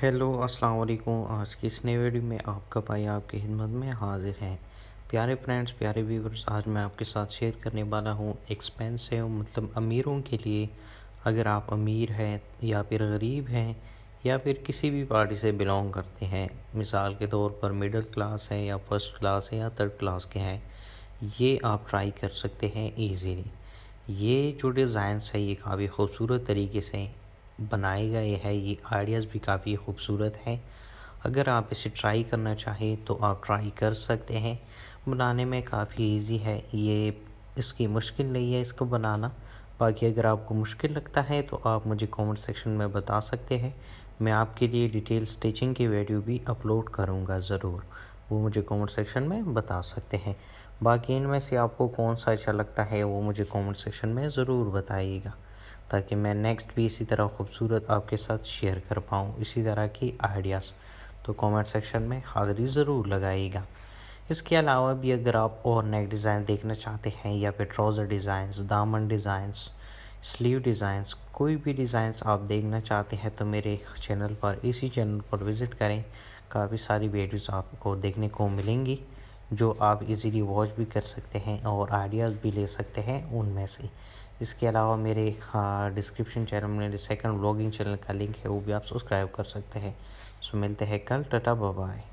hello अस्सलाम वालेकुम आज की इस नए वीडियो में आपका भाई आपकी हिम्मत में हाजिर है प्यारे फ्रेंड्स प्यारे व्यूवर्स आज मैं आपके साथ शेयर करने वाला हूँ एक्सपेंसिव मतलब अमीरों के लिए अगर आप अमीर हैं या फिर गरीब हैं या फिर किसी भी पार्टी से बिलोंग करते हैं मिसाल के तौर पर मिडिल क्लास हैं या फर्स्ट क्लास है या थर्ड क्लास के हैं ये आप ट्राई कर सकते हैं ईजीली ये जो डिज़ाइंस है ये काफ़ी खूबसूरत तरीके से बनाए गए हैं ये आइडियाज़ भी काफ़ी खूबसूरत हैं अगर आप इसे ट्राई करना चाहें तो आप ट्राई कर सकते हैं बनाने में काफ़ी इजी है ये इसकी मुश्किल नहीं है इसको बनाना बाकी अगर आपको मुश्किल लगता है तो आप मुझे कमेंट सेक्शन में बता सकते हैं मैं आपके लिए डिटेल स्टिचिंग की वीडियो भी अपलोड करूँगा ज़रूर वो मुझे कमेंट सेक्शन में बता सकते हैं बाकी इनमें से आपको कौन सा अच्छा लगता है वो मुझे कमेंट सेक्शन में ज़रूर बताइएगा ताकि मैं नेक्स्ट भी इसी तरह खूबसूरत आपके साथ शेयर कर पाऊँ इसी तरह की आइडियाज़ तो कमेंट सेक्शन में हाज़री ज़रूर लगाइएगा इसके अलावा भी अगर आप और नेक डिज़ाइन देखना चाहते हैं या फिर ट्राउज़र डिज़ाइंस दामन डिज़ाइंस स्लीव डिज़ाइंस कोई भी डिज़ाइंस आप देखना चाहते हैं तो मेरे चैनल पर इसी चैनल पर विज़िट करें काफ़ी सारी वीडियोस आपको देखने को मिलेंगी जो आप इजीली वॉच भी कर सकते हैं और आइडियाज़ भी ले सकते हैं उनमें से इसके अलावा मेरे डिस्क्रिप्शन चैनल में सेकंड ब्लॉगिंग चैनल का लिंक है वो भी आप सब्सक्राइब कर सकते हैं सो मिलते हैं कल टाटा बाय